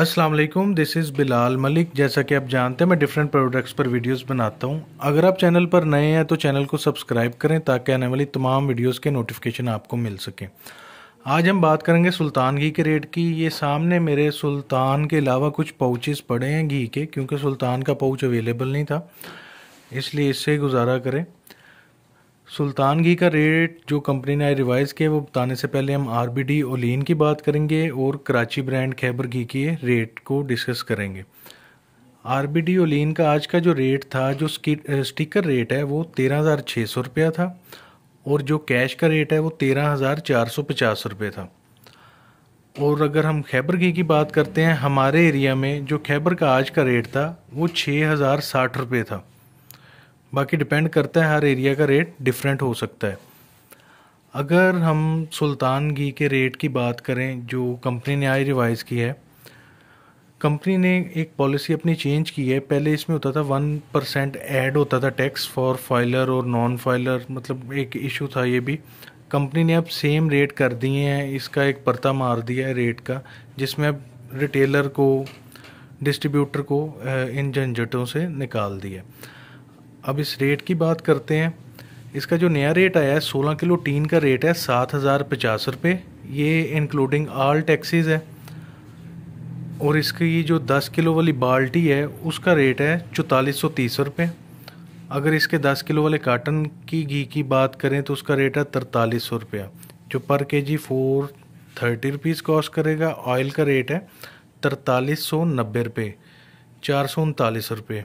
अस्सलाम वालेकुम this is Bilal Malik जैसा कि आप जानते हैं मैं डिफरेंट प्रोडक्ट्स पर वीडियोस बनाता हूं अगर आप चैनल पर नए हैं तो चैनल को सब्सक्राइब करें ताकि आने वाली तमाम वीडियोस के नोटिफिकेशन आपको मिल सकें आज हम बात करेंगे सुल्तान घी के रेट की ये सामने मेरे सुल्तान के अलावा कुछ पाउचेस पड़े हैं घी के क्योंकि सुल्तान का पाउच अवेलेबल नहीं था इसलिए इससे गुजारा करें सुल्तान घी का रेट जो कंपनी ने रिवाइज़ किया वो बताने से पहले हम आर बी डी ओलिन की बात करेंगे और कराची ब्रांड खैबर घी के रेट को डिस्कस करेंगे आर बी डी ओलिन का आज का जो रेट था जो स्टिकर रेट है वो तेरह हज़ार छः सौ रुपया था और जो कैश का रेट है वो तेरह हज़ार चार सौ पचास रुपये था और अगर हम खैबर घी की बात करते हैं हमारे एरिया में जो खैबर का आज का रेट था वो छः हज़ार साठ रुपये था बाकी डिपेंड करता है हर एरिया का रेट डिफरेंट हो सकता है अगर हम सुल्तान घी के रेट की बात करें जो कंपनी ने आज रिवाइज़ की है कंपनी ने एक पॉलिसी अपनी चेंज की है पहले इसमें होता था वन परसेंट ऐड होता था टैक्स फॉर फाइलर और नॉन फाइलर मतलब एक इशू था ये भी कंपनी ने अब सेम रेट कर दिए हैं इसका एक परता मार दिया है रेट का जिसमें अब रिटेलर को डिस्ट्रीब्यूटर को इन झंझटों से निकाल दिया अब इस रेट की बात करते हैं इसका जो नया रेट आया है सोलह किलो टीन का रेट है सात हज़ार पचास रुपये ये इंक्लूडिंग आल टैक्सीज है और इसकी जो दस किलो वाली बाल्टी है उसका रेट है चौतालीस सौ तीस रुपये अगर इसके दस किलो वाले काटन की घी की बात करें तो उसका रेट है तरतालीस सौ रुपया जो per K G four thirty rupees cost करेगा ऑयल का रेट है तरतालीस सौ नब्बे रुपये चार सौ उनतालीस रुपये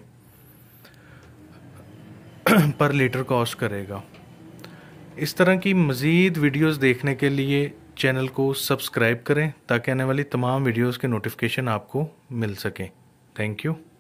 पर लीटर कॉस्ट करेगा इस तरह की मज़ीद वीडियोस देखने के लिए चैनल को सब्सक्राइब करें ताकि आने वाली तमाम वीडियोस के नोटिफिकेशन आपको मिल सकें थैंक यू